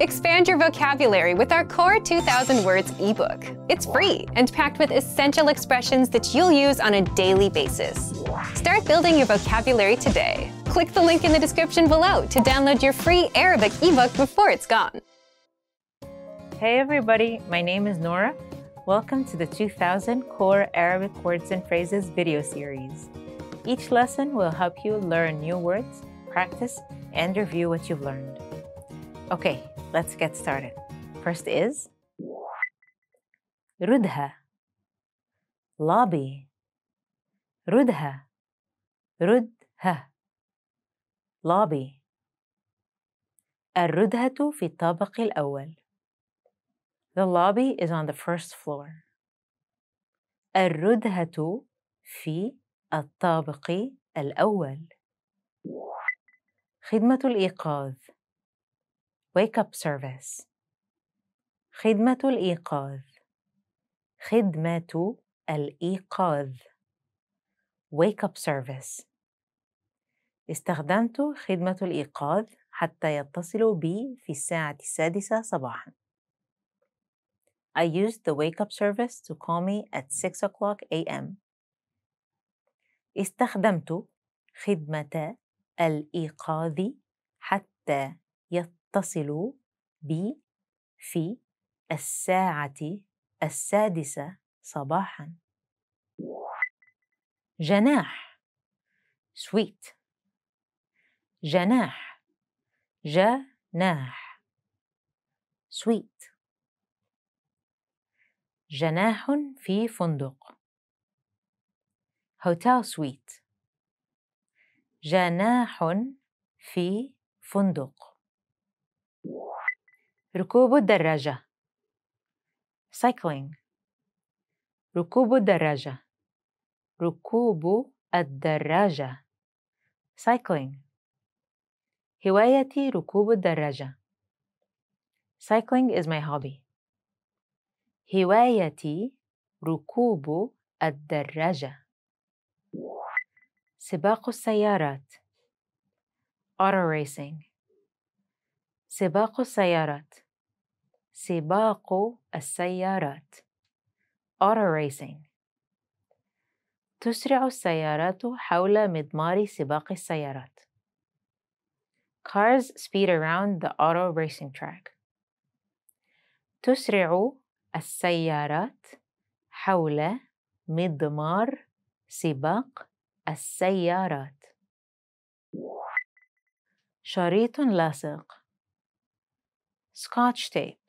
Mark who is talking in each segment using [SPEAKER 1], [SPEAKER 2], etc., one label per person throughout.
[SPEAKER 1] Expand your vocabulary with our Core 2000 Words ebook. It's free and packed with essential expressions that you'll use on a daily basis. Start building your vocabulary today. Click the link in the description below to download your free Arabic ebook before it's gone.
[SPEAKER 2] Hey everybody, my name is Nora. Welcome to the 2000 Core Arabic Words and Phrases video series. Each lesson will help you learn new words, practice, and review what you've learned. Okay, Let's get started. First is ردها lobby ردها ردها lobby الردهة في الطابق الأول The lobby is on the first floor الردهة في الطابق الأول خدمة الإيقاظ wake up service خدمة الإيقاظ خدمة الإيقاظ wake up service استخدمت خدمة الإيقاظ حتى يتصلوا بي في الساعة السادسة صباحا I used the wake up service to call me at 6 o'clock a.m. استخدمت خدمة الإيقاظ حتى اتصلوا بي في الساعة السادسة صباحا جناح سويت جناح جناح سويت جناح في فندق هوتيل سويت جناح في فندق ركوب الدراجة cycling ركوب الدراجة ركوب الدراجة cycling هوايتي ركوب الدراجة cycling is my hobby هوايتي ركوب الدراجة سباق السيارات auto racing سباق السيارات سباق السيارات auto racing تسرع السيارات حول مضمار سباق السيارات Cars speed around the auto racing track تسرع السيارات حول مضمار سباق السيارات شريط لاصق Scotch tape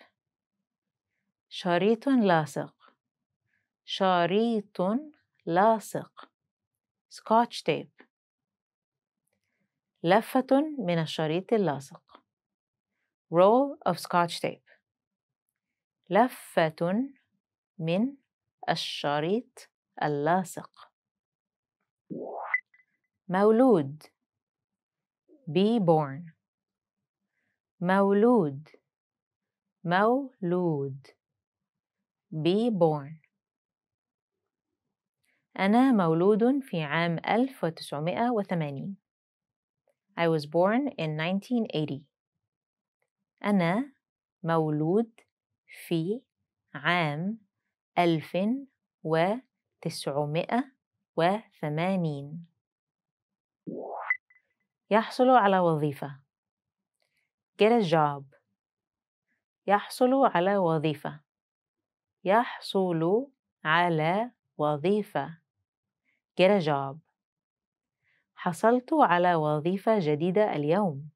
[SPEAKER 2] شريط لاصق شريط لاصق سكوتش تيب لفة من الشريط اللاصق roll of scotch tape لفة من الشريط اللاصق مولود be born مولود مولود be born أنا مولود في عام 1980 I was born in 1980 أنا مولود في عام 1980 يحصل على وظيفة get a job يحصل على وظيفة يحصل على وظيفة get a job حصلت على وظيفة جديدة اليوم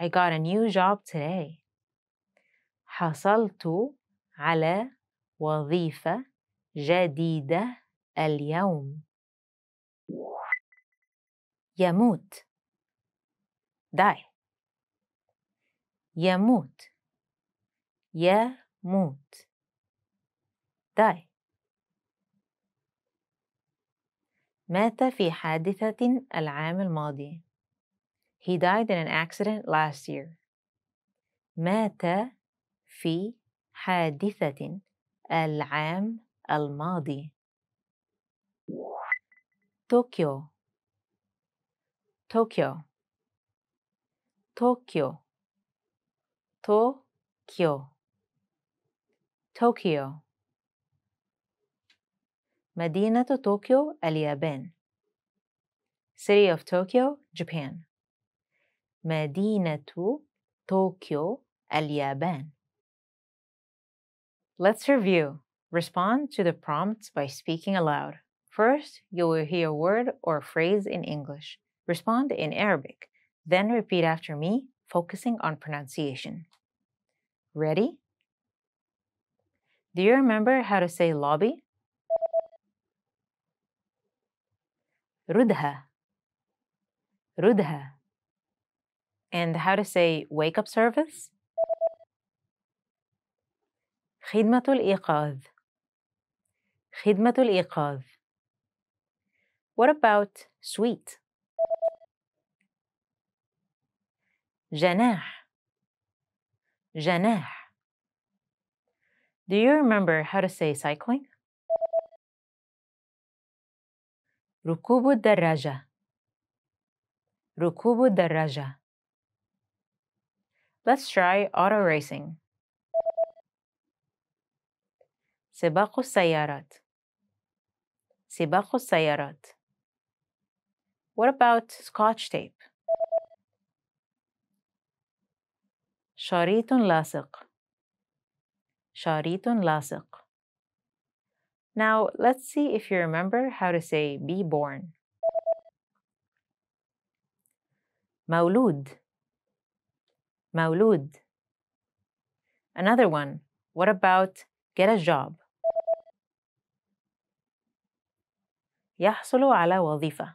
[SPEAKER 2] I got a new job today حصلت على وظيفة جديدة اليوم يموت die يموت يموت die مات في حادثة العام الماضي He died in an accident last year مات في حادثة العام الماضي طوكيو طوكيو طوكيو طوكيو طوكيو مدينة طوكيو اليابان City of Tokyo, Japan مدينة طوكيو اليابان Let's review. Respond to the prompts by speaking aloud. First, you will hear a word or phrase in English. Respond in Arabic. Then repeat after me, focusing on pronunciation. Ready? Do you remember how to say lobby? ردها ردها and how to say wake up service خدمة الإيقاظ خدمة الإيقاظ What about sweet جناح جناح Do you remember how to say cycling
[SPEAKER 3] ركوب الدراجة ركوب الدراجة Let's try
[SPEAKER 2] auto racing سباق السيارات سباق السيارات What about scotch tape? شريط لاصق شريط لاصق Now, let's see if you remember how to say be born. Maulud. Maulud. Another one. What about get a job? يحصل على وظيفة.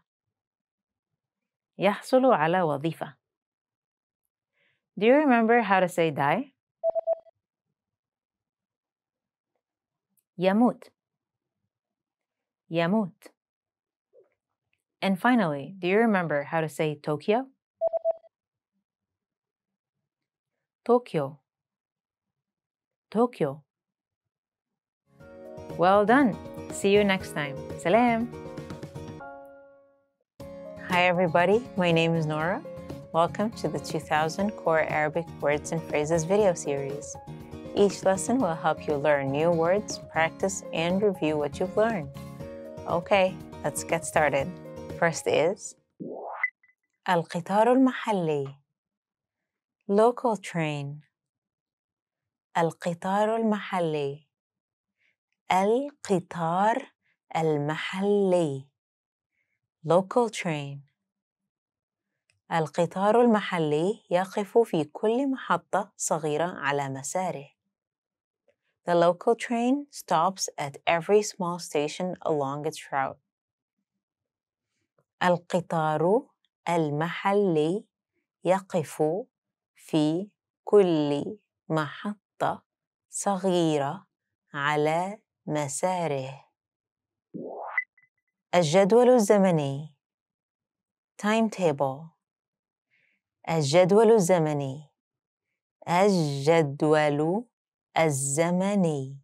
[SPEAKER 2] يحصل على وظيفة. Do you remember how to say die? يموت Yamut. And finally, do you remember how to say Tokyo? Tokyo. Tokyo. Well done. See you next time. Salam. Hi, everybody. My name is Nora. Welcome to the 2000 Core Arabic Words and Phrases video series. Each lesson will help you learn new words, practice, and review what you've learned. Okay, let's get started. First is القطار المحلي local train القطار المحلي القطار المحلي local train القطار المحلي يقف في كل محطة صغيرة على مساره The local train stops at every small station along its route. القطار المحلي يقف في كل محطة صغيرة على مساره. الجدول الزمني timetable الجدول الزمني الجدول الزمني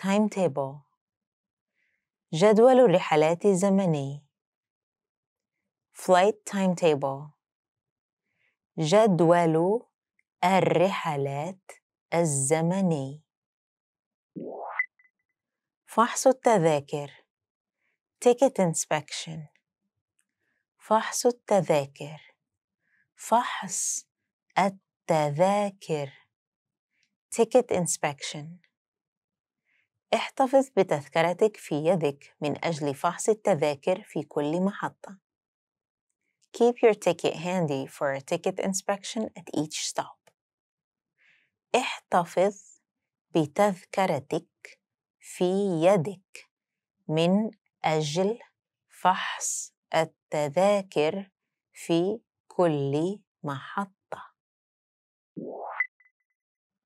[SPEAKER 2] time table جدول الرحلات الزمني flight تيبل جدول الرحلات الزمني فحص التذاكر ticket inspection فحص التذاكر فحص التذاكر تيكت إنسبكشن احتفظ بتذكرتك في يدك من أجل فحص التذاكر في كل محطة. Keep your ticket handy for a ticket inspection at each stop. احتفظ بتذكرتك في يدك من أجل فحص التذاكر في كل محطة.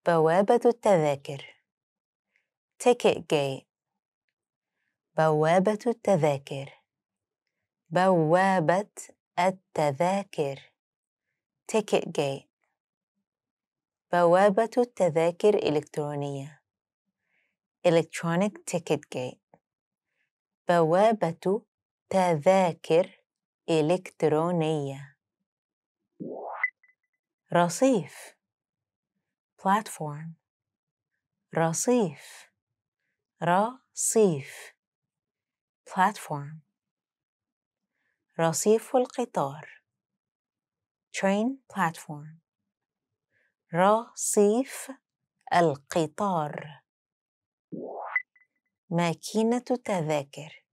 [SPEAKER 2] بوابة التذاكر ticket gate بوابة التذاكر بوابة التذاكر ticket gate بوابة التذاكر إلكترونية electronic ticket gate بوابة تذاكر إلكترونية رصيف platform رصيف رصيف platform رصيف القطار train platform رصيف القطار ماكينة تذاكر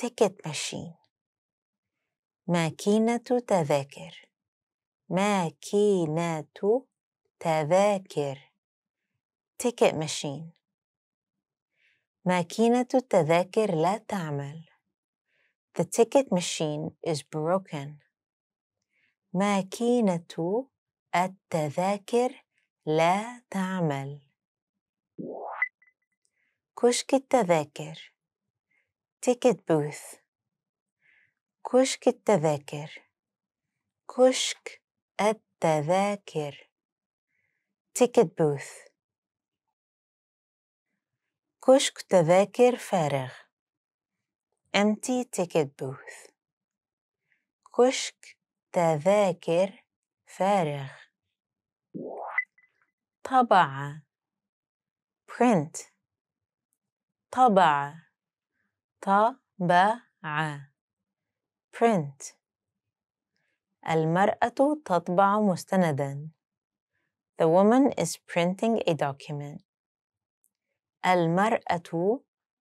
[SPEAKER 2] ticket machine ماكينة تذاكر ماكينة تذاكر ticket machine ماكينة التذاكر لا تعمل The ticket machine is broken ماكينة التذاكر لا تعمل كشك التذاكر ticket booth كشك التذاكر كشك التذاكر تيكت بوث كشك تذاكر فارغ empty ticket booth كشك تذاكر فارغ طبعة print طبعة طبعة print المرأة تطبع مستنداً The woman is printing a document. المرأة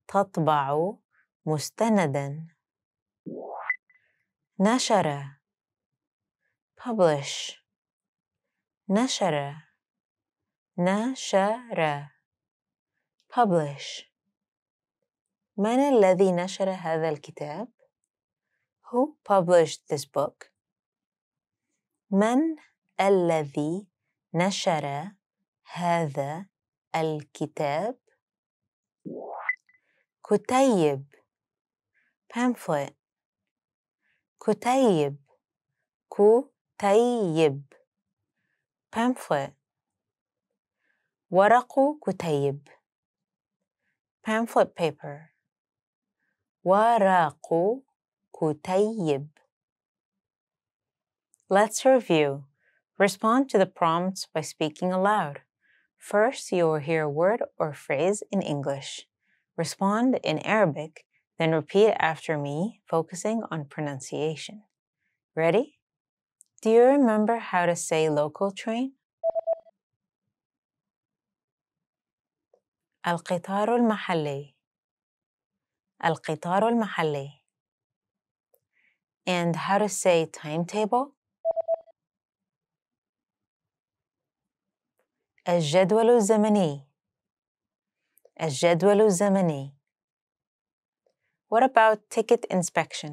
[SPEAKER 2] تطبع مستندا. نشر publish نشر نشر publish من الذي نشر هذا الكتاب؟ Who published this book? من الذي نشر هذا الكتاب كتيب pamphlet كتيب كتيب pamphlet ورق كتيب pamphlet paper ورق كتيب Let's review Respond to the prompts by speaking aloud. First, you will hear a word or phrase in English. Respond in Arabic, then repeat after me, focusing on pronunciation. Ready? Do you remember how to say local train? Al Al qitār al المحلي and how to say timetable الجدول الزمني الجدول الزمني What about ticket inspection?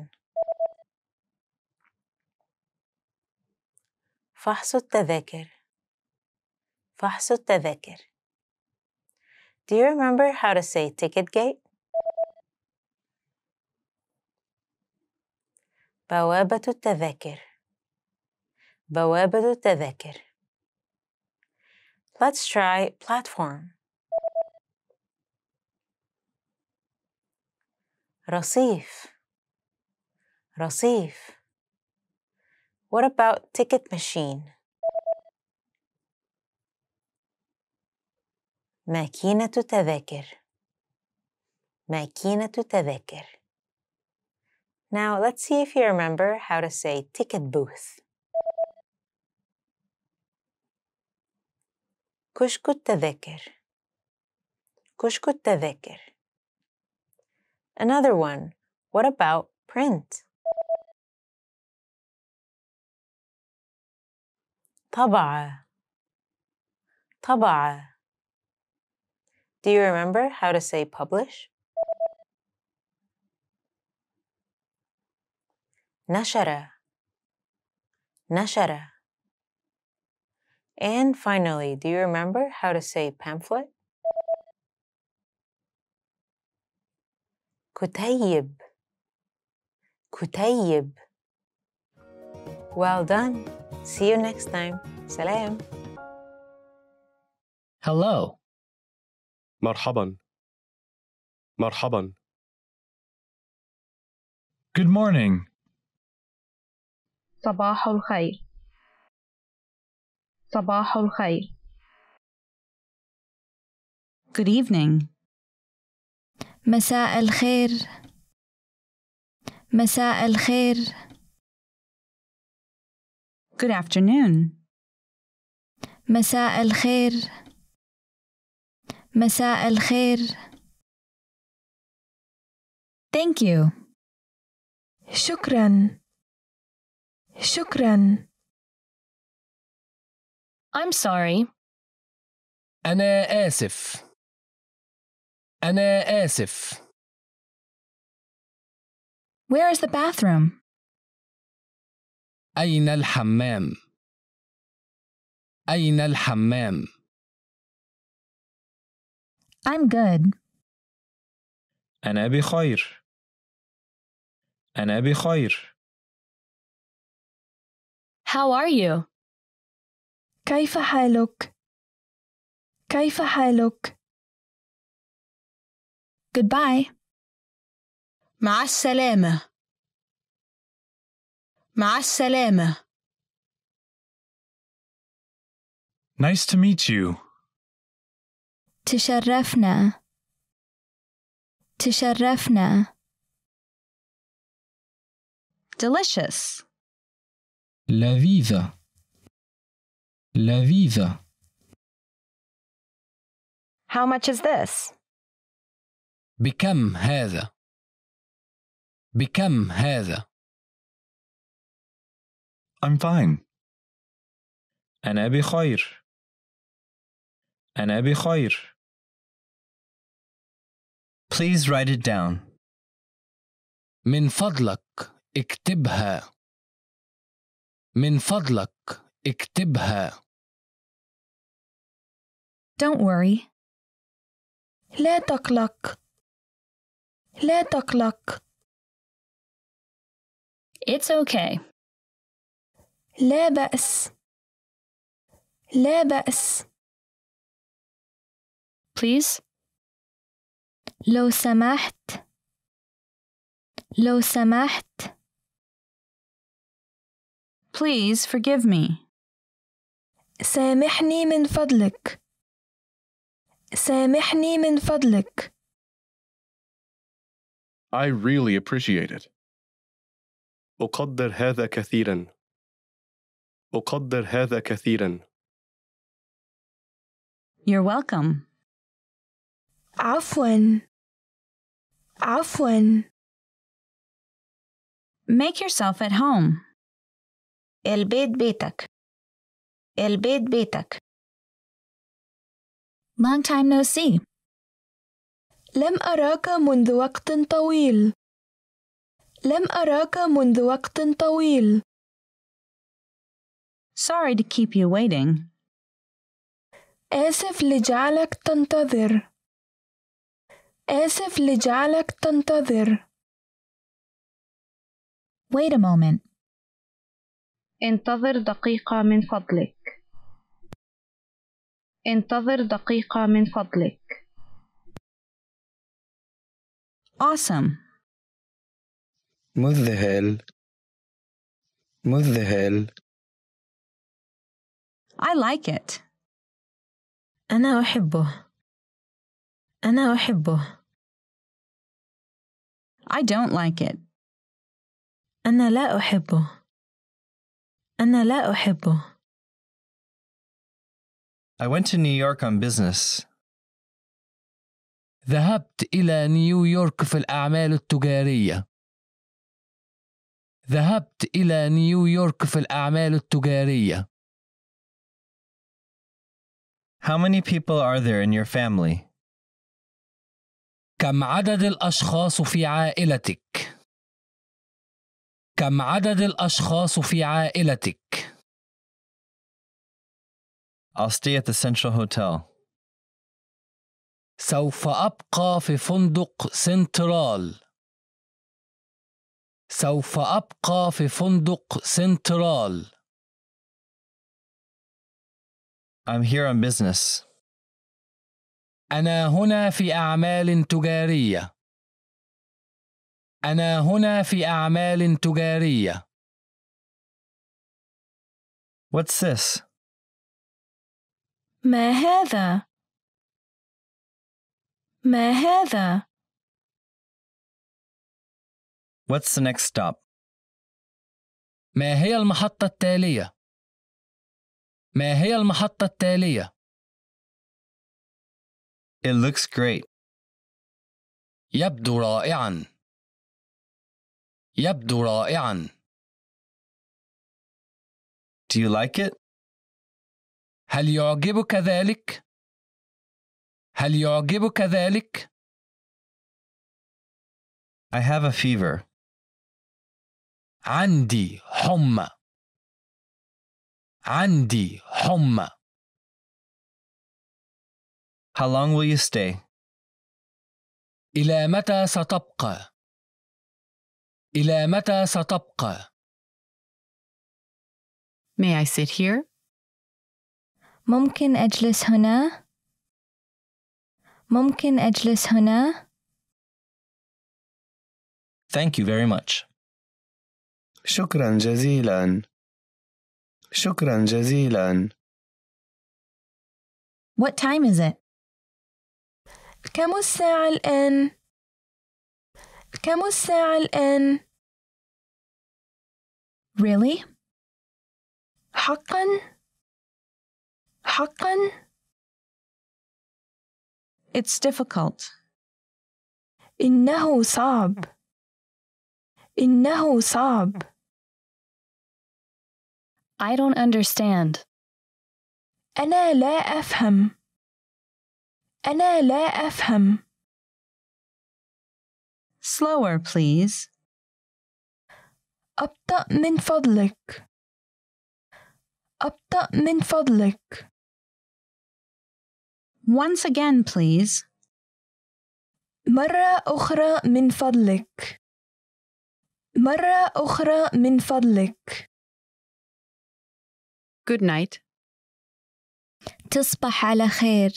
[SPEAKER 2] فحص التذاكر فحص التذاكر Do you remember how to say ticket gate? بوابة التذاكر بوابة التذاكر Let's try platform. رصيف رصيف What about ticket machine? ماكينة تذاكر tu تذاكر Now let's see if you remember how to say ticket booth. كشك التذكر كشك التذكر
[SPEAKER 3] Another one. What about print? Taba.
[SPEAKER 2] Taba. Do you remember how to say publish? Nashara. Nashara. And finally, do you remember how to say pamphlet? Kutayib. Kutayib. Well done. See you next time. Salam.
[SPEAKER 3] Hello. مرحبا. مرحبا. Good morning. صباح الخير. صباح الخير. Good evening. مساء الخير. مساء الخير. Good afternoon. مساء الخير. مساء الخير. Thank you. شكرا. شكرا. I'm sorry. أنا آسف. أنا آسف. Where is the bathroom? أين الحمام؟ أين الحمام؟ I'm good. أنا بخير. أنا بخير. How are you? كيف حالك؟ كيف حالك؟ goodbye مع السلامة مع السلامة Nice to meet you تشرفنا تشرفنا Delicious لذيذة Lavida. How much is this? Bikam hadha. Bikam hadha. I'm fine. i بخير. أنا بخير. Please write it down. من فضلك اكتبها. من فضلك اكتبها. Don't worry. لا تقلق. لا تقلق. It's okay. لا بأس. لا بأس. Please. لو سمحت. لو سمحت. Please forgive me. سامحني من فضلك. سامحني من فضلك. I really appreciate it. أقدر هذا كثيرا. أقدر هذا كثيرا. You're welcome. عفوا. عفوا. Make yourself at home. البيت بيتك. البيت بيتك. Long time no see. لم أراك منذ وقت طويل. لم أراك منذ وقت طويل. Sorry to keep you waiting. آسف لجعلك تنتظر. آسف لجعلك تنتظر. Wait a moment. انتظر دقيقة من فضلك. انتظر دقيقة من فضلك. Awesome. مذهل مذهل I like it. أنا أحبه. أنا أحبه. I don't like it. أنا لا أحبه. أنا لا أحبه. I went to New York on business. ذهبت إلى نيويورك في الأعمال التجارية. ذهبت إلى نيويورك في الأعمال التجارية. How many people are there in your family? كم عدد الأشخاص في عائلتك؟ كم عدد الأشخاص في عائلتك؟ I'll stay at the Central Hotel. سوف أبقى في فندق سنترال. سوف أبقى في فندق سنترال. I'm here on business. أنا هنا في أعمال تجارية. أنا هنا في أعمال تجارية. What's this? ما هذا ما هذا What's the next stop? ما هي المحطة التالية؟ ما هي المحطة التالية؟ It looks great. يبدو رائعا. يبدو رائعا. Do you like it? هل يعجبك ذلك هل يعجبك ذلك I have a fever عندي حمى عندي حمى How long will you stay? إلى متى ستبقى؟ إلى متى ستبقى؟ May I sit here? ممكن أجلس هنا؟ ممكن أجلس هنا؟ Thank you very much. شكرا جزيلا. شكرا جزيلا. What time is it? كم الساعة الآن؟ كم الساعة الآن؟ Really? حقاً؟ حقا It's difficult إنه صعب إنه صعب I don't understand أنا لا أفهم أنا لا أفهم Slower please أبطأ من فضلك أبطأ من فضلك Once again, please. مرة أخرى من فضلك. مرة أخرى من فضلك. Good night. تصبح على خير.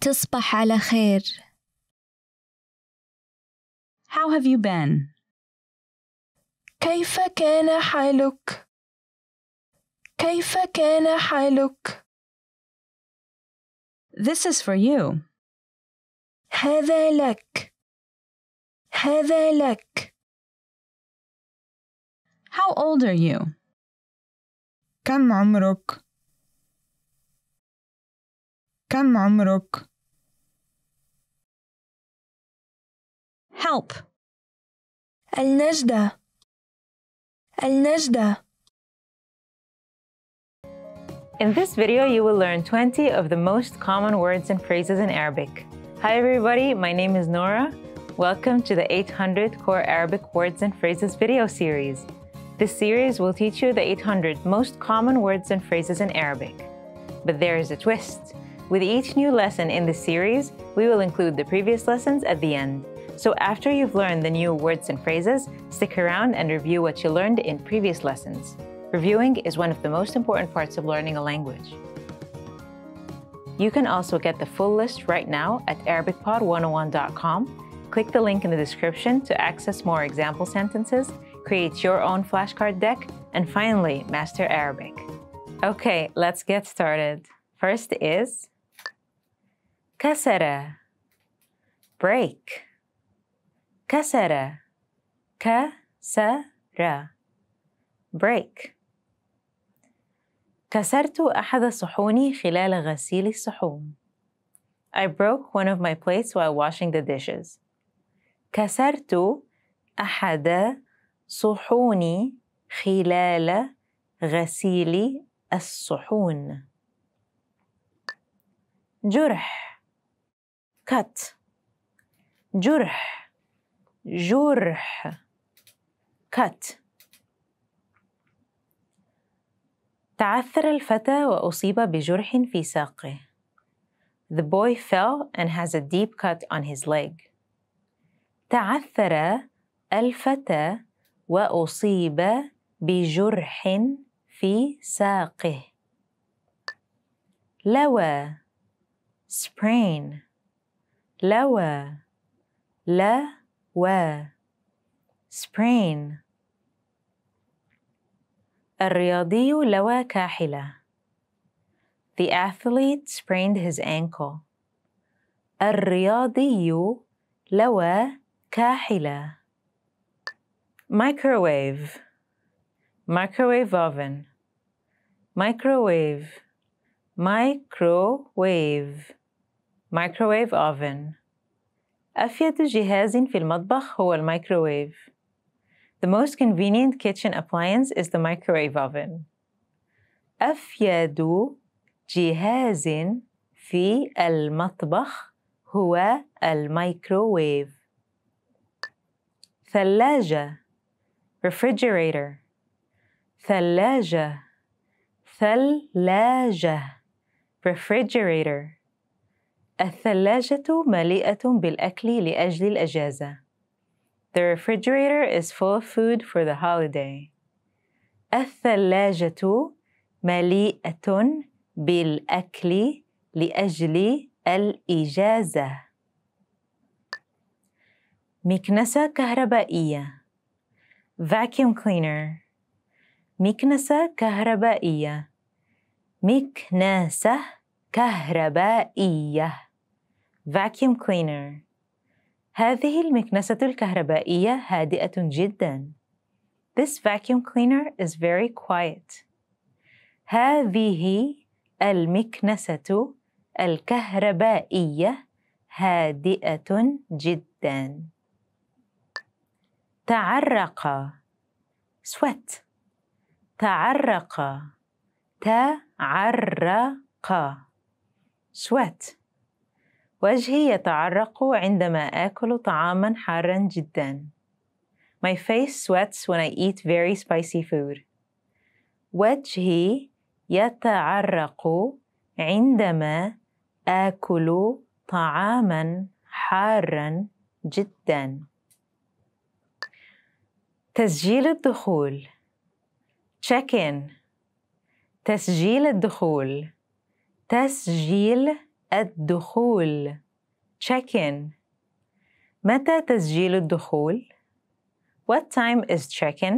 [SPEAKER 3] تصبح على خير. How have you been? كيف كان حالك؟ كيف كان حالك؟ This is for you. Hevelek. Hevelek. How old are you? Kam umruk. Kam umruk. Help. El nesda. El nesda. In this video,
[SPEAKER 2] you will learn 20 of the most common words and phrases in Arabic. Hi everybody, my name is Nora. Welcome to the 800 Core Arabic Words and Phrases video series. This series will teach you the 800 most common words and phrases in Arabic. But there is a twist. With each new lesson in this series, we will include the previous lessons at the end. So after you've learned the new words and phrases, stick around and review what you learned in previous lessons. Reviewing is one of the most important parts of learning a language. You can also get the full list right now at ArabicPod101.com. Click the link in the description to access more example sentences, create your own flashcard deck, and finally, master Arabic. Okay, let's get started. First is كسر break كسر كسر break كسرت أحد صحوني خلال غسيل الصحون. I broke one of my plates while washing the dishes. كسرت أحد صحوني خلال غسيل الصحون. جرح cut جرح جرح cut تعثر الفتى وأصيب بجرح في ساقه. The boy fell and has a deep cut on his leg. تعثر الفتى وأصيب بجرح في ساقه. لوى sprain لوى لوى sprain الرياضي لوى كاحلة The athlete sprained his ankle. الرياضي لوى كاحلة microwave microwave oven microwave microwave microwave oven أفيد جهاز في المطبخ هو الميكروويف The most convenient kitchen appliance is the microwave oven. أفيد جهاز في المطبخ هو الميكروويف. ثلاجة refrigerator ثلاجة ثلاجة refrigerator الثلاجة مليئة بالأكل لأجل الأجازة. The refrigerator is full of food for the holiday. الثلاجة مليئة بالأكل لأجل الإجازة. مكنسة كهربائية. Vacuum cleaner. مكنسة كهربائية. مكنسة كهربائية. Vacuum cleaner. هذه المكنسة الكهربائية هادئة جدا. This vacuum cleaner is very quiet. هذه المكنسة الكهربائية هادئة جدا. تعرق sweat تعرق تعرق sweat وجهي يتعرق عندما آكل طعاما حارا جدا. My face sweats when I eat very spicy food. وجهي يتعرق عندما آكل طعاما حارا جدا. تسجيل الدخول check in تسجيل الدخول تسجيل الدخول check in متى تسجيل الدخول What time is check in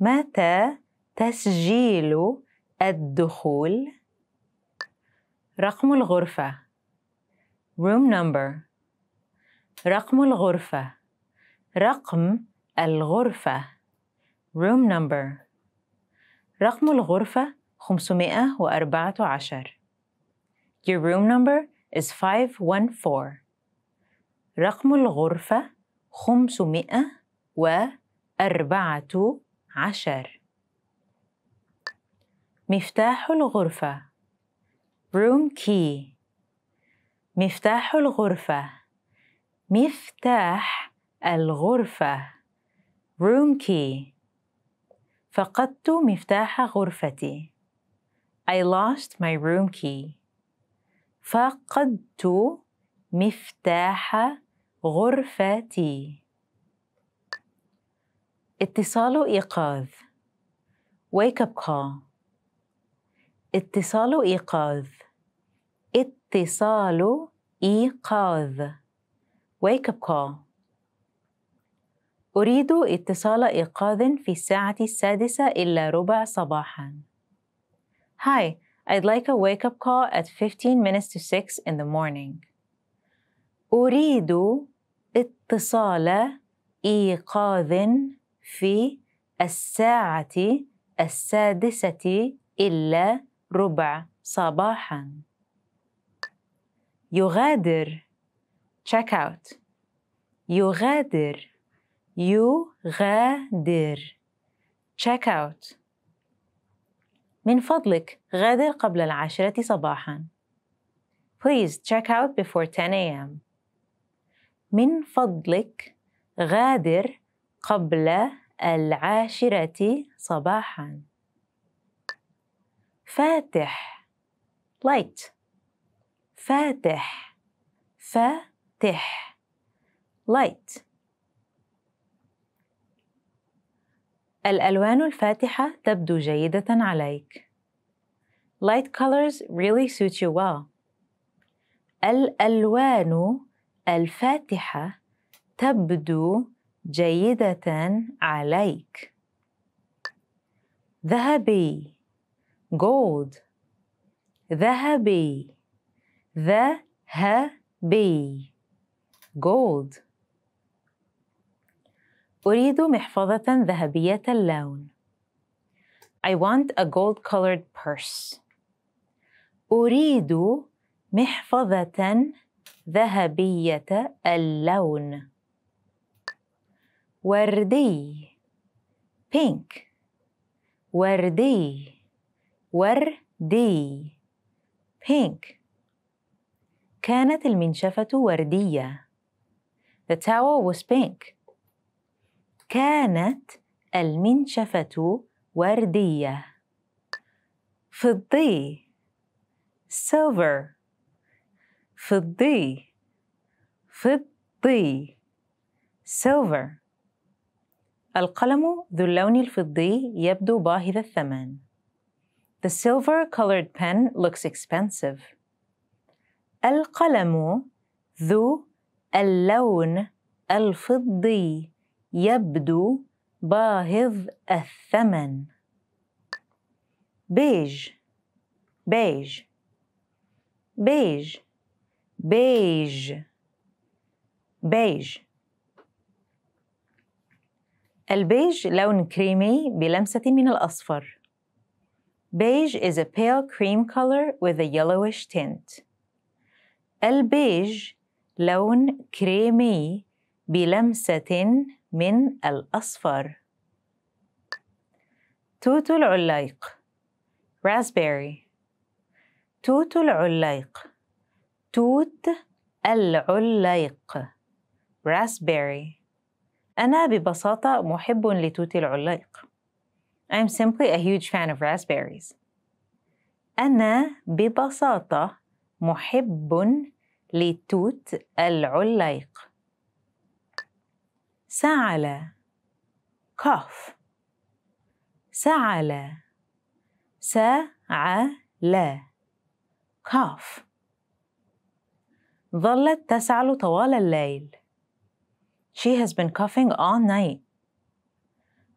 [SPEAKER 2] متى تسجيل الدخول رقم الغرفة room number رقم الغرفة رقم الغرفة room number رقم الغرفة 514 Your room number is 514. رقم الغرفة خمسمائة وأربعة عشر. مفتاح الغرفة room key مفتاح الغرفة مفتاح الغرفة room key فقدت مفتاح غرفتي I lost my room key فقدت مفتاح غرفتي اتصال إيقاظ wake up call اتصال إيقاظ اتصال إيقاظ wake up call أريد اتصال إيقاظ في الساعة السادسة إلا ربع صباحاً هاي I'd like a wake up call at 15 minutes to 6 in the morning. أريد اتصال إيقاظ في الساعة السادسة إلا ربع صباحا. يغادر check out يغادر يغادر check out من فضلك غادر قبل العاشرة صباحاً. Please check out before 10 a.m. من فضلك غادر قبل العاشرة صباحا فاتح light فاتح فاتح light الألوان الفاتحة تبدو جيدة عليك. Light colors really suit you well. الألوان الفاتحة تبدو جيدة عليك. ذهبي gold ذهبي ذهبي gold أريد محفظة ذهبية اللون. I want a gold colored purse. أريد محفظة ذهبية اللون. وردي pink وردي وردي pink كانت المنشفة وردية. The towel was pink. كانت المنشفة وردية فضي silver فضي فضي silver القلم ذو اللون الفضي يبدو باهظ الثمن The silver colored pen looks expensive القلم ذو اللون الفضي يبدو باهظ الثمن بيج بيج بيج بيج بيج البيج لون كريمي بلمسة من الأصفر بيج is a pale cream color with a yellowish tint. البيج لون كريمي بلمسة من الأصفر توت العلايق raspberry توت العلايق توت العلايق raspberry أنا ببساطة محب لتوت العلايق I'm simply a huge fan of raspberries أنا ببساطة محب لتوت العلايق سعل كاف سعل
[SPEAKER 1] سعل
[SPEAKER 2] كاف ظلت تسعل طوال الليل She has been coughing all night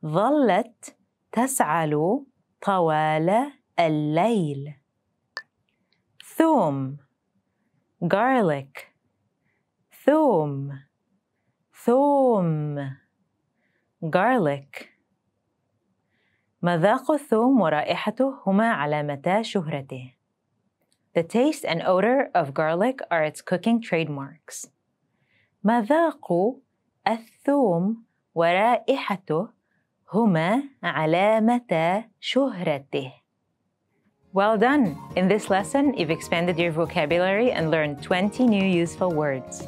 [SPEAKER 2] ظلت تسعل طوال الليل ثوم garlic ثوم ثوم garlic مذاق الثوم ورائحته هما علامتا شهرته The taste and odor of garlic are its cooking trademarks. مذاق الثوم ورائحته هما علامتا شهرته. Well done! In this lesson, you've expanded your vocabulary and learned 20 new useful words.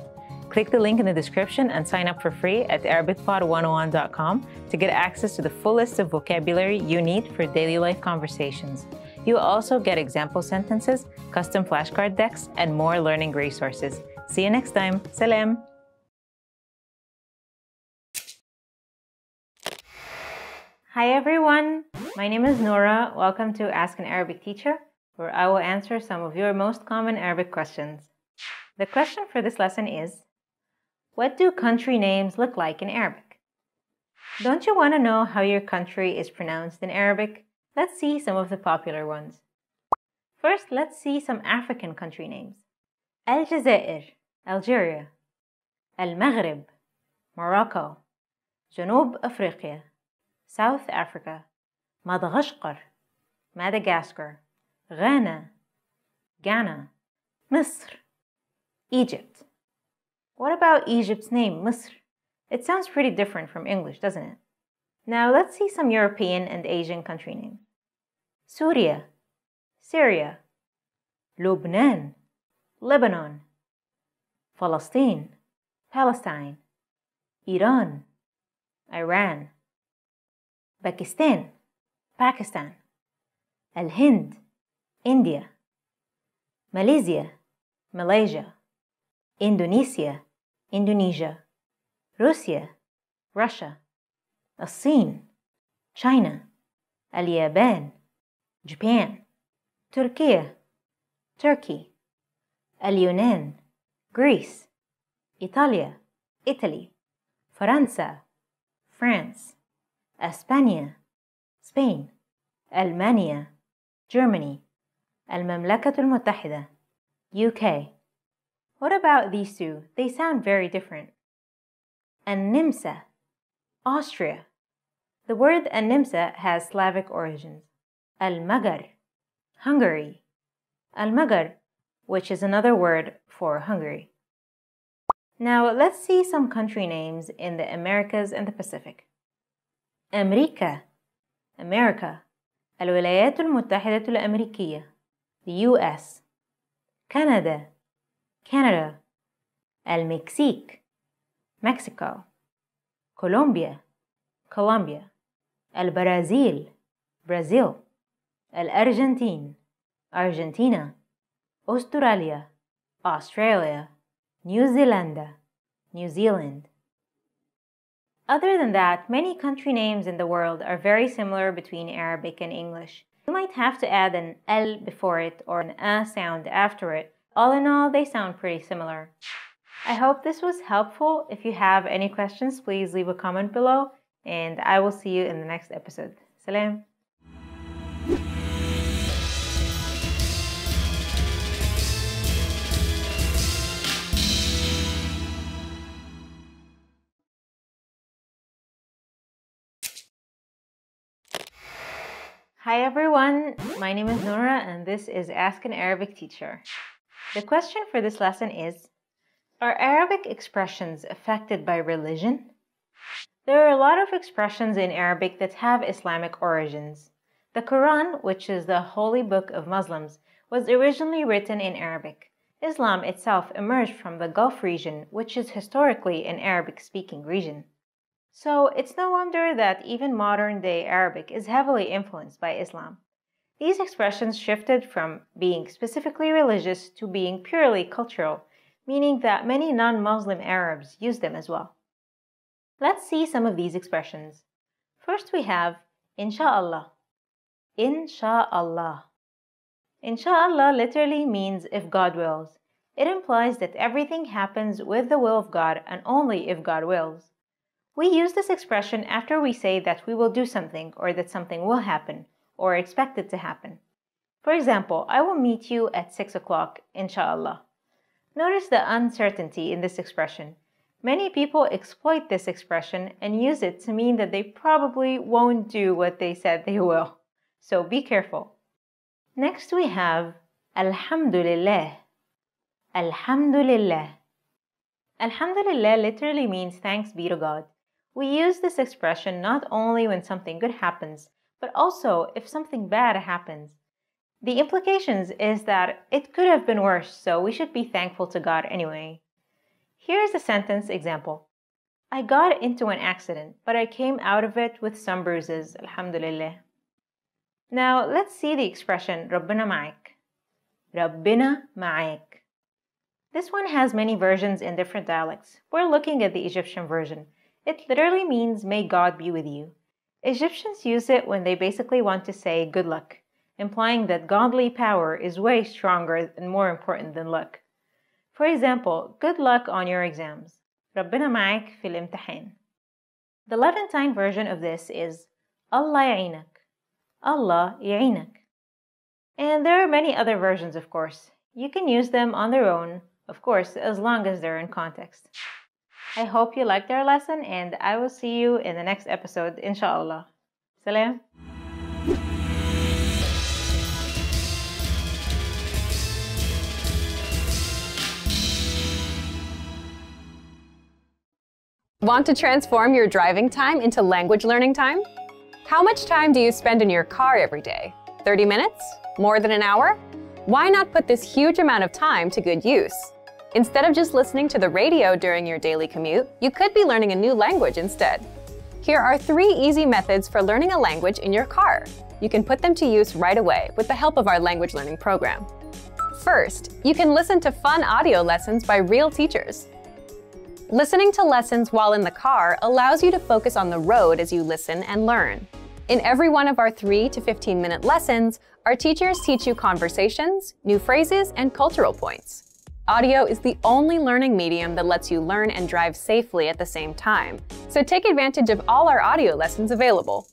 [SPEAKER 2] Click the link in the description and sign up for free at ArabicPod101.com to get access to the full list of vocabulary you need for daily life conversations. You'll also get example sentences, custom flashcard decks, and more learning resources. See you next time. Salam! Hi everyone! My name is Nora. Welcome to Ask an Arabic Teacher, where I will answer some of your most common Arabic questions. The question for this lesson is what do country names look like in Arabic? Don't you want to know how your country is pronounced in Arabic? Let's see some of the popular ones. First, let's see some African country names. Aljazair, Algeria. Al-Maghrib, Morocco. Janub Afrika, South Africa. Madagascar, Madagascar. Ghana, Ghana. Misr, Egypt. What about Egypt's name, Misr? It sounds pretty different from English, doesn't it? Now let's see some European and Asian country names. Syria, Syria, Lebanon, Lebanon, Palestine, Palestine, Iran, Iran, Pakistan, Pakistan, Al Hind, India, Malaysia, Malaysia, Indonesia, Indonesia. روسيا Russia. الصين China اليابان Japan تركيا Turkey اليونان Greece إيطاليا Italy فرنسا France أسبانيا Spain ألمانيا Germany المملكة المتحدة UK What about these two? They sound very different. Animsa, Austria. The word Animsa has Slavic origins. Almagar, Hungary. Almagar, which is another word for Hungary. Now let's see some country names in the Americas and the Pacific. America, America. الولايات المتحدة الأمريكية, the US. Canada, Canada, El Mexique, Mexico, Colombia, Colombia, El Brazil, Brazil, El Argentine, Argentina, Australia, Australia, New Zealand, New Zealand. Other than that, many country names in the world are very similar between Arabic and English. You might have to add an L before it or an A sound after it all in all, they sound pretty similar. I hope this was helpful. If you have any questions, please leave a comment below and I will see you in the next episode. Salam! Hi everyone, my name is Nora and this is Ask an Arabic Teacher. The question for this lesson is, are Arabic expressions affected by religion? There are a lot of expressions in Arabic that have Islamic origins. The Quran, which is the holy book of Muslims, was originally written in Arabic. Islam itself emerged from the Gulf region, which is historically an Arabic-speaking region. So it's no wonder that even modern-day Arabic is heavily influenced by Islam. These expressions shifted from being specifically religious to being purely cultural, meaning that many non-Muslim Arabs use them as well. Let's see some of these expressions. First we have inshallah. Inshallah. Inshallah literally means if God wills. It implies that everything happens with the will of God and only if God wills. We use this expression after we say that we will do something or that something will happen, or expected to happen. For example, I will meet you at 6 o'clock, inshallah. Notice the uncertainty in this expression. Many people exploit this expression and use it to mean that they probably won't do what they said they will. So be careful. Next we have Alhamdulillah. Alhamdulillah. Alhamdulillah literally means thanks be to God. We use this expression not only when something good happens, but also if something bad happens. The implications is that it could have been worse, so we should be thankful to God anyway. Here's a sentence example. I got into an accident, but I came out of it with some bruises, alhamdulillah. Now let's see the expression ربنا معك. ربنا معك. This one has many versions in different dialects. We're looking at the Egyptian version. It literally means may God be with you. Egyptians use it when they basically want to say good luck, implying that godly power is way stronger and more important than luck. For example, good luck on your exams. ربنا filim في الامتحان. The Levantine version of this is Allah يعينك. Allah يعينك. And there are many other versions, of course. You can use them on their own, of course, as long as they're in context. I hope you liked our lesson and I will see you in the next episode, inshallah. Salam.
[SPEAKER 1] Want to transform your driving time into language learning time? How much time do you spend in your car every day? 30 minutes? More than an hour? Why not put this huge amount of time to good use? Instead of just listening to the radio during your daily commute, you could be learning a new language instead. Here are three easy methods for learning a language in your car. You can put them to use right away with the help of our language learning program. First, you can listen to fun audio lessons by real teachers. Listening to lessons while in the car allows you to focus on the road as you listen and learn. In every one of our 3 to 15 minute lessons, our teachers teach you conversations, new phrases, and cultural points. Audio is the only learning medium that lets you learn and drive safely at the same time, so take advantage of all our audio lessons available.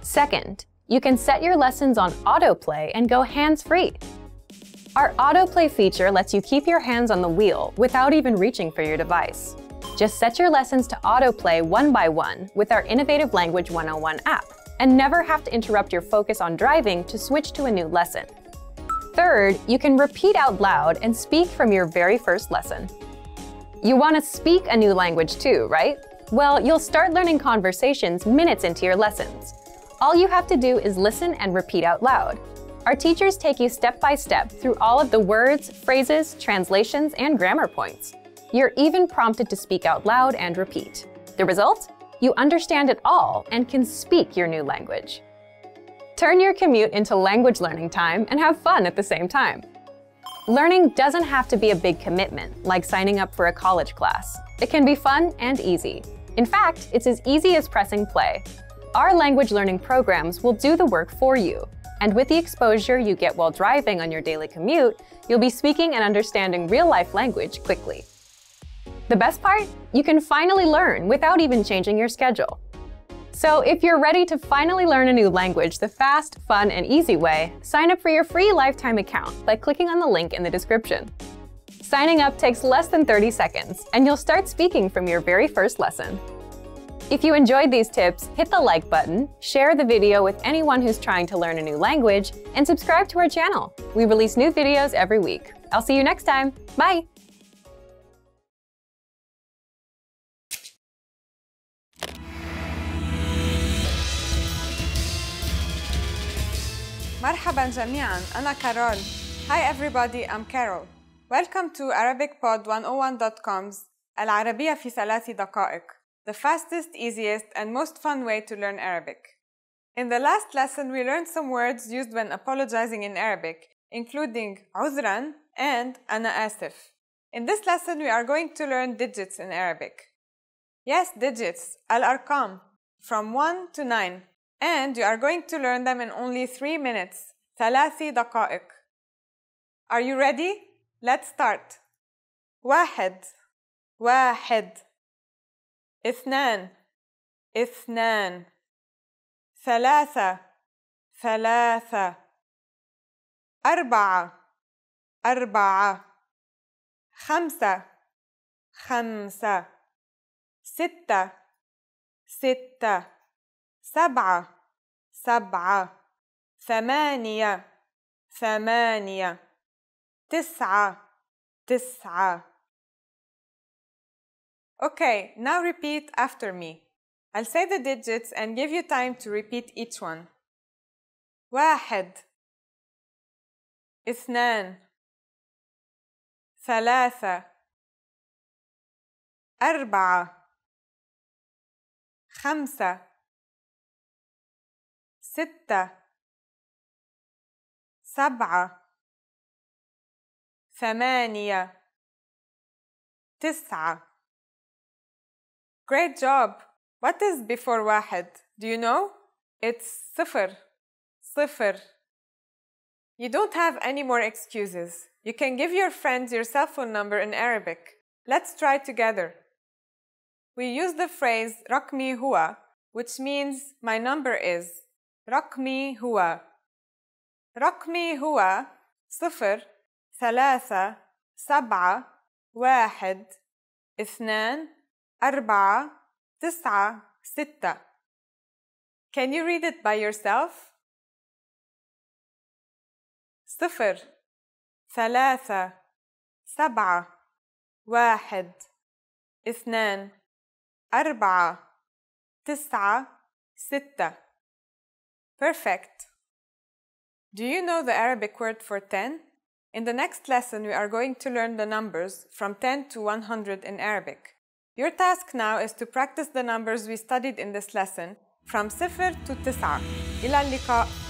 [SPEAKER 1] Second, you can set your lessons on autoplay and go hands-free. Our autoplay feature lets you keep your hands on the wheel without even reaching for your device. Just set your lessons to autoplay one by one with our innovative Language 101 app and never have to interrupt your focus on driving to switch to a new lesson. Third, you can repeat out loud and speak from your very first lesson. You want to speak a new language too, right? Well, you'll start learning conversations minutes into your lessons. All you have to do is listen and repeat out loud. Our teachers take you step by step through all of the words, phrases, translations, and grammar points. You're even prompted to speak out loud and repeat. The result? You understand it all and can speak your new language. Turn your commute into language learning time and have fun at the same time. Learning doesn't have to be a big commitment, like signing up for a college class. It can be fun and easy. In fact, it's as easy as pressing play. Our language learning programs will do the work for you. And with the exposure you get while driving on your daily commute, you'll be speaking and understanding real-life language quickly. The best part? You can finally learn without even changing your schedule. So if you're ready to finally learn a new language the fast, fun, and easy way, sign up for your free lifetime account by clicking on the link in the description. Signing up takes less than 30 seconds, and you'll start speaking from your very first lesson. If you enjoyed these tips, hit the like button, share the video with anyone who's trying to learn a new language, and subscribe to our channel. We release new videos every week. I'll see you next time. Bye!
[SPEAKER 4] مرحبا جميعا أنا كارول Hi everybody I'm Carol Welcome to ArabicPod101.com's العربية في ثلاث دقائق The fastest, easiest and most fun way to learn Arabic In the last lesson we learned some words used when apologizing in Arabic including عذرا and أنا آسف In this lesson we are going to learn digits in Arabic Yes, digits, al-arqam, from 1 to 9 and you are going to learn them in only three minutes. ثلاثي دقائق. Are you ready? Let's start. واحد واحد
[SPEAKER 3] اثنان اثنان ثلاثة ثلاثة أربعة أربعة خمسة خمسة
[SPEAKER 4] ستة ستة سبعة سبعة ثمانية ثمانية تسعة تسعة Okay, now repeat after me. I'll say the digits and give you time to repeat each one. واحد
[SPEAKER 3] اثنان ثلاثة أربعة خمسة ستة سبعة ثمانية تسعة
[SPEAKER 4] Great job! What is before واحد? Do you know? It's صفر صفر You don't have any more excuses. You can give your friends your cell phone number in Arabic. Let's try together. We use the phrase رقمي هو which means my number is رقمي هو رقمي هو صفر ثلاثة سبعة واحد اثنان أربعة تسعة ستة Can you
[SPEAKER 3] read it by yourself? صفر
[SPEAKER 4] ثلاثة سبعة واحد اثنان أربعة تسعة ستة Perfect. Do you know the Arabic word for 10? In the next lesson, we are going to learn the numbers from 10 to 100 in Arabic. Your task now is to practice the numbers we studied in this lesson from 0 to 9. إلى اللقاء!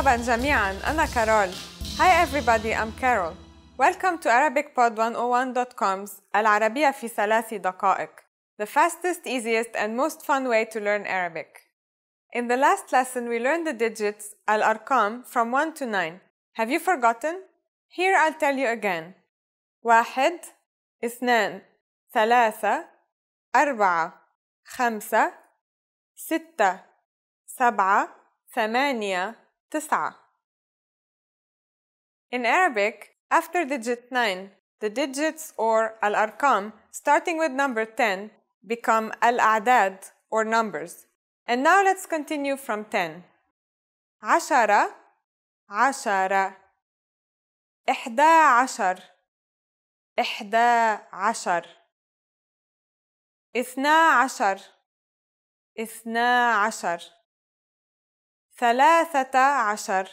[SPEAKER 4] مرحبا جميعا أنا كارول Hi everybody I'm Carol Welcome to ArabicPod101.com's العربية في ثلاث دقائق The fastest, easiest and most fun way to learn Arabic In the last lesson we learned the digits الأرقام from 1 to 9 Have you forgotten? Here I'll tell you again واحد اثنان ثلاثة أربعة خمسة ستة سبعة ثمانية تسعة In Arabic, after digit 9, the digits or al-arqam starting with number 10 become al-a'dad or numbers. And now let's continue from 10. عشرة عشرة إحدى عشر إحدى عشر
[SPEAKER 3] إثنا عشر إثنا عشر
[SPEAKER 4] ثلاثة عشر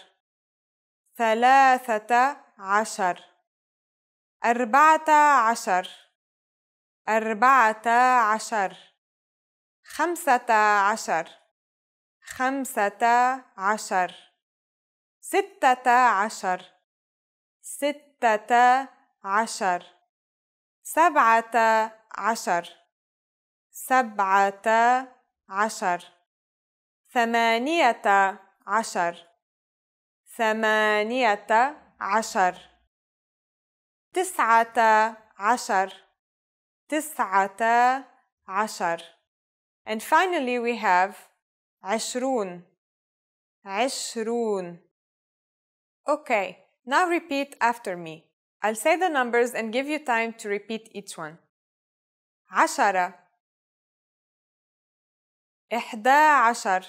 [SPEAKER 4] ثلاثة عشر أربعة عشر أربعة عشر خمسة عشر خمسة عشر ستة عشر ستة عشر سبعة عشر سبعة عشر ثمانية عشر ثمانية عشر تسعة عشر تسعة عشر And finally we have عشرون عشرون Okay, now repeat after me. I'll say the numbers and give you time to repeat each one. عشرة إحدى عشر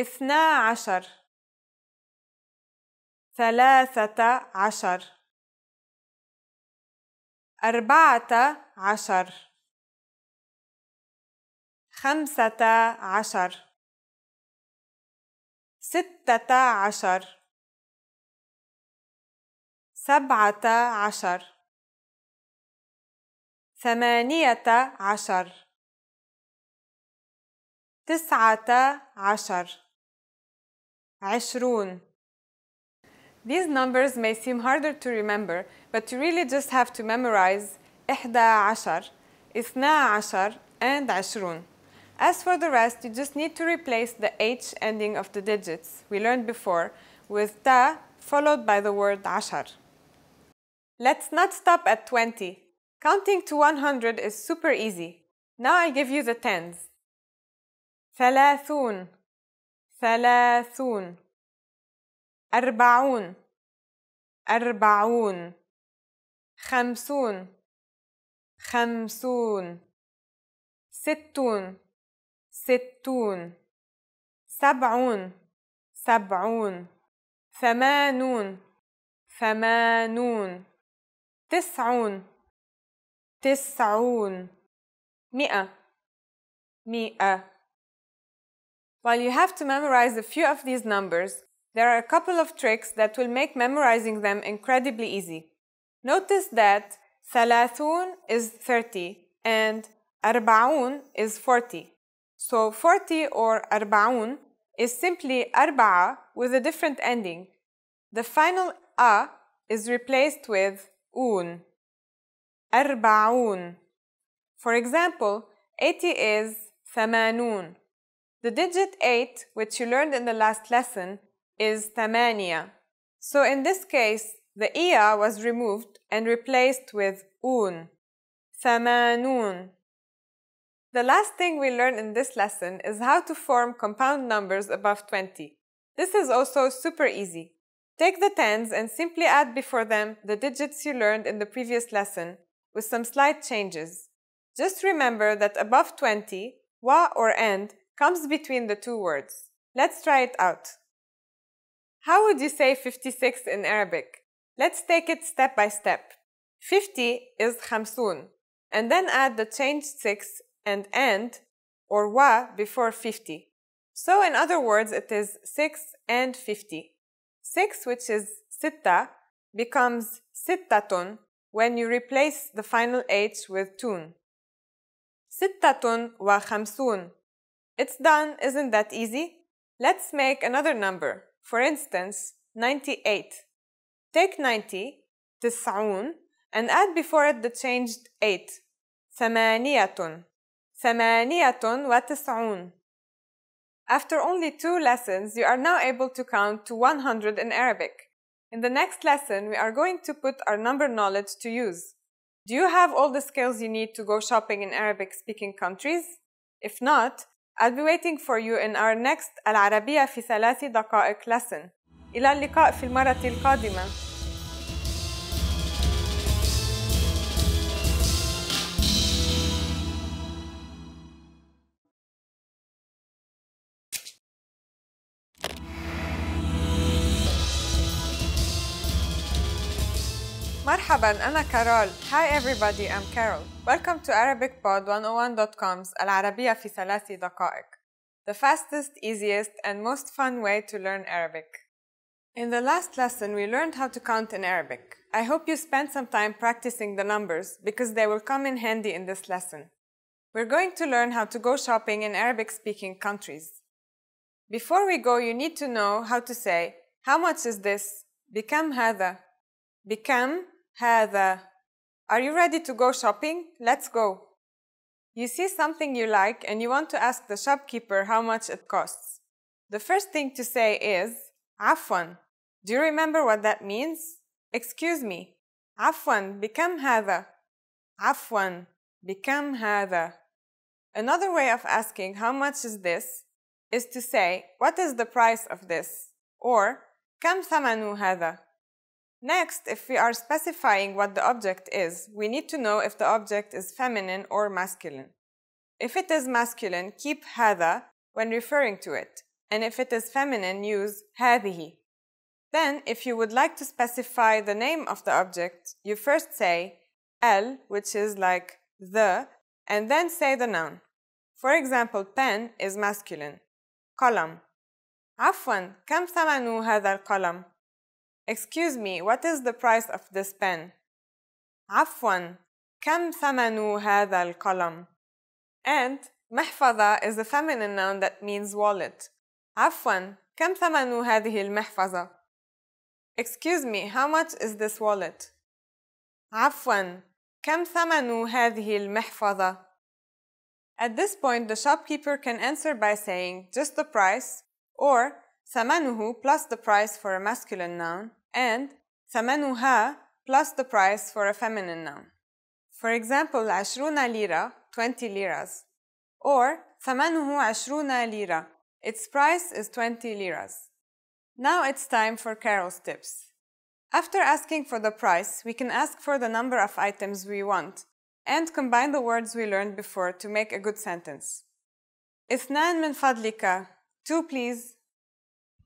[SPEAKER 3] اثنا عشر ثلاثة عشر أربعة عشر خمسة عشر ستة عشر سبعة عشر ثمانية عشر
[SPEAKER 4] تسعة عشر عشرون These numbers may seem harder to remember, but you really just have to memorize إحدى عشر, إثنى عشر, and عشرون. As for the rest, you just need to replace the H ending of the digits we learned before with ta followed by the word عشر. Let's not stop at 20. Counting to 100 is super easy. Now I give you the tens. ثلاثون ثلاثون أربعون
[SPEAKER 3] أربعون خمسون خمسون ستون ستون سبعون سبعون ثمانون ثمانون تسعون
[SPEAKER 4] تسعون مئة مئة While you have to memorize a few of these numbers, there are a couple of tricks that will make memorizing them incredibly easy. Notice that ثلاثون is 30 and أربعون is 40. So 40 or أربعون is simply أربعة with a different ending. The final a is replaced with un. أربعون. For example, 80 is ثمانون the digit 8, which you learned in the last lesson, is tamania. So in this case, the ia was removed and replaced with un. ثمانون. The last thing we learned in this lesson is how to form compound numbers above 20. This is also super easy. Take the tens and simply add before them the digits you learned in the previous lesson, with some slight changes. Just remember that above 20, wa or end comes between the two words. Let's try it out. How would you say 56 in Arabic? Let's take it step by step. 50 is خمسون and then add the changed 6 and and or wa before 50. So in other words, it is 6 and 50. 6, which is sitta, becomes sittatun when you replace the final h with tun. Sittatun wa khamsun it's done, isn't that easy? Let's make another number, for instance, 98. Take 90, تسعون, and add before it the changed 8. ثمانية ثمانية وتسعون After only two lessons, you are now able to count to 100 in Arabic. In the next lesson, we are going to put our number knowledge to use. Do you have all the skills you need to go shopping in Arabic-speaking countries? If not, I'll be waiting for you in our next العربية في ثلاث دقائق lesson إلى اللقاء في المرة القادمة مرحبا أنا كارول Hi everybody I'm Carol Welcome to ArabicPod101.com's العربية في ثلاث دقائق The fastest, easiest and most fun way to learn Arabic In the last lesson we learned how to count in Arabic I hope you spent some time practicing the numbers because they will come in handy in this lesson We're going to learn how to go shopping in Arabic-speaking countries Before we go you need to know how to say How much is this? بكم hada, بكم Heather, Are you ready to go shopping? Let's go. You see something you like and you want to ask the shopkeeper how much it costs. The first thing to say is "Afwan." Do you remember what that means? Excuse me. Afwan, become Heather. Afwan, become Heather. Another way of asking how much is this is to say what is the price of this or كم ثمن هذا Next, if we are specifying what the object is, we need to know if the object is feminine or masculine. If it is masculine, keep هذا when referring to it, and if it is feminine, use هذه. Then, if you would like to specify the name of the object, you first say el, which is like the, and then say the noun. For example, pen is masculine. Column. عفوا, كم ثمن هذا القلم؟ Excuse me, what is the price of this pen? عفوا, كم ثمن هذا القلم? And محفظة is a feminine noun that means wallet. عفوا, كم ثمن هذه المحفظة? Excuse me, how much is this wallet? عفوا, كم ثمن هذه المحفظة? At this point, the shopkeeper can answer by saying just the price or ثمنه plus the price for a masculine noun and ثمنها plus the price for a feminine noun. For example, عشرون lira, 20 liras, or ثمنه عشرون lira. Its price is 20 liras. Now it's time for Carol's tips. After asking for the price, we can ask for the number of items we want and combine the words we learned before to make a good sentence. اثنان من فضلك, two please,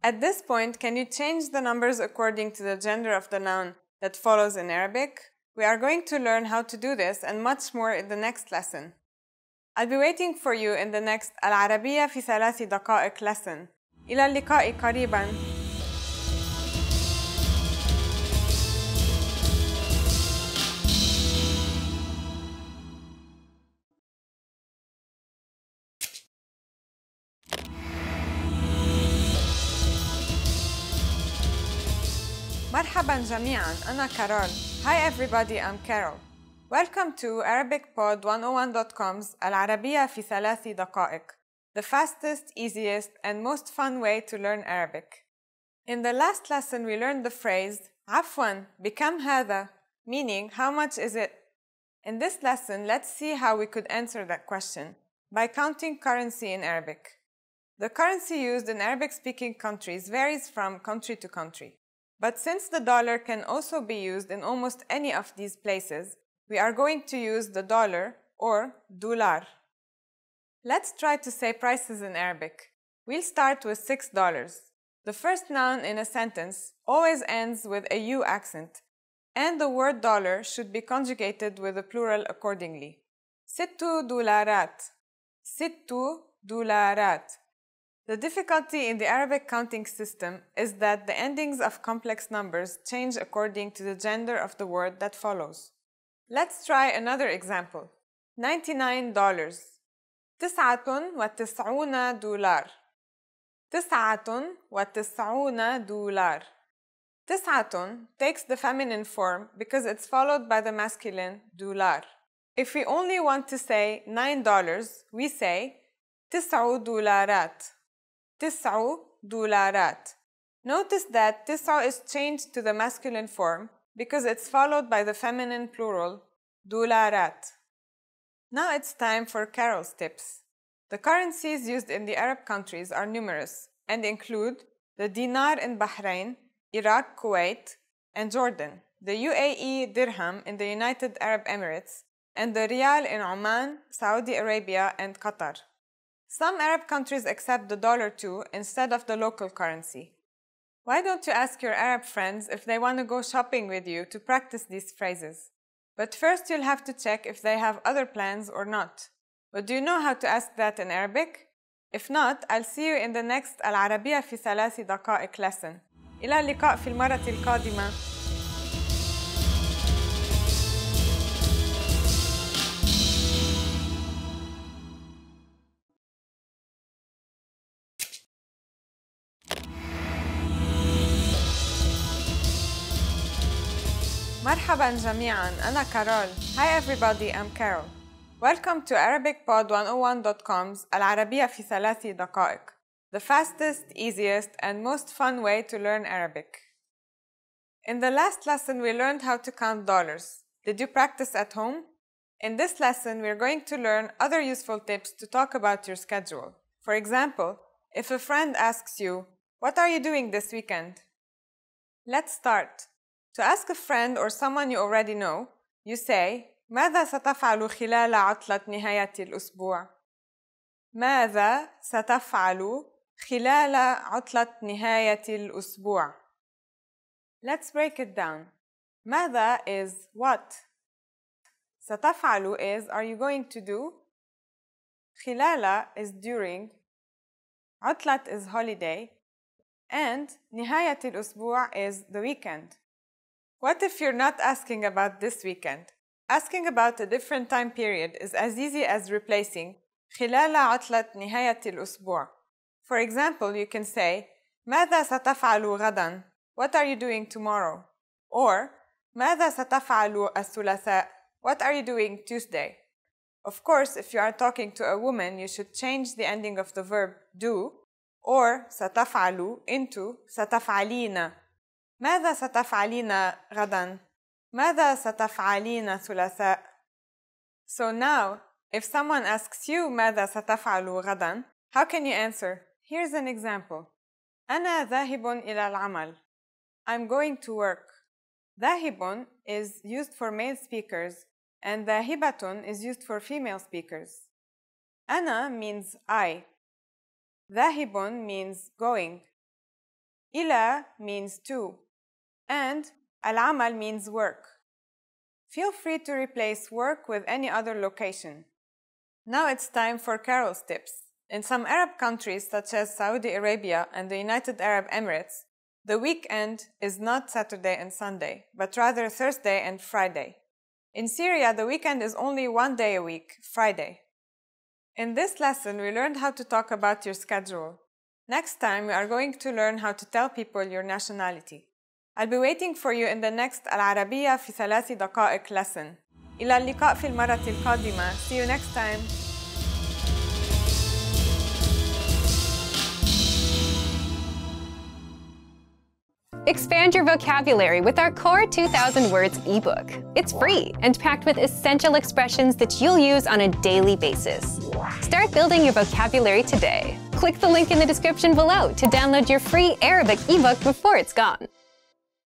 [SPEAKER 4] at this point, can you change the numbers according to the gender of the noun that follows in Arabic? We are going to learn how to do this and much more in the next lesson. I'll be waiting for you in the next Arabiya في ثلاث دقائق lesson. إلى اللقاء قريباً! مرحبا جميعا أنا كارول Hi everybody I'm Carol Welcome to ArabicPod101.com's العربية في ثلاث دقائق The fastest, easiest and most fun way to learn Arabic In the last lesson we learned the phrase عفوا بكم هذا meaning how much is it In this lesson let's see how we could answer that question by counting currency in Arabic The currency used in Arabic speaking countries varies from country to country. But since the dollar can also be used in almost any of these places, we are going to use the dollar or dolar. Let's try to say prices in Arabic. We'll start with $6. The first noun in a sentence always ends with a U accent, and the word dollar should be conjugated with the plural accordingly. Sittu dularat. Sittu dularat. The difficulty in the Arabic counting system is that the endings of complex numbers change according to the gender of the word that follows. Let's try another example. $99 تسعة وتسعون دولار تسعة وتسعون دولار Tisaton takes the feminine form because it's followed by the masculine dular. If we only want to say $9, we say تسع دولارات تسع دولارات. Notice that تسعة is changed to the masculine form because it's followed by the feminine plural دولارات. Now it's time for Carol's tips. The currencies used in the Arab countries are numerous and include the dinar in Bahrain, Iraq, Kuwait, and Jordan, the UAE dirham in the United Arab Emirates, and the rial in Oman, Saudi Arabia, and Qatar. Some Arab countries accept the dollar too instead of the local currency. Why don't you ask your Arab friends if they want to go shopping with you to practice these phrases? But first you'll have to check if they have other plans or not. But do you know how to ask that in Arabic? If not, I'll see you in the next Arabiya في ثلاث دقائق lesson. إلى اللقاء في المرة القادمة. مرحبا جميعا أنا كارول Hi everybody I'm Carol Welcome to ArabicPod101.com's العربية في ثلاث دقائق The fastest, easiest and most fun way to learn Arabic In the last lesson we learned how to count dollars Did you practice at home? In this lesson we're going to learn other useful tips to talk about your schedule For example, if a friend asks you, What are you doing this weekend? Let's start to ask a friend or someone you already know, you say ماذا ستفعل خلال عطلة نهاية الأسبوع؟ ماذا ستفعل خلال عطلة نهاية الأسبوع؟ Let's break it down. ماذا is what? ستفعل is are you going to do? خلال is during. عطلة is holiday. And نهاية الأسبوع is the weekend. What if you're not asking about this weekend? Asking about a different time period is as easy as replacing خلال عطلة نهاية الأسبوع. For example, you can say ماذا ستفعل غدا? What are you doing tomorrow? Or ماذا ستفعل الثلاثاء? What are you doing Tuesday? Of course, if you are talking to a woman, you should change the ending of the verb do or ستفعل into ستفعلين ماذا ستفعلين غدا؟ ماذا ستفعلين ثلاثاء؟ So now, if someone asks you ماذا ستفعل غدا, how can you answer? Here's an example. أنا ذاهب إلى العمل. I'm going to work. ذاهب is used for male speakers and ذاهبة is used for female speakers. أنا means I. ذاهب means going. إلى means to and al-amal means work. Feel free to replace work with any other location. Now it's time for Carol's tips. In some Arab countries such as Saudi Arabia and the United Arab Emirates, the weekend is not Saturday and Sunday, but rather Thursday and Friday. In Syria, the weekend is only one day a week, Friday. In this lesson, we learned how to talk about your schedule. Next time, we are going to learn how to tell people your nationality. I'll be waiting for you in the next Arabiya في ثلاث دقائق lesson. إلى اللقاء في المرة القادمة. See you next time.
[SPEAKER 1] Expand your vocabulary with our Core 2000 Words ebook. It's free and packed with essential expressions that you'll use on a daily basis. Start building your vocabulary today. Click the link in the description below to download your free Arabic ebook before it's gone.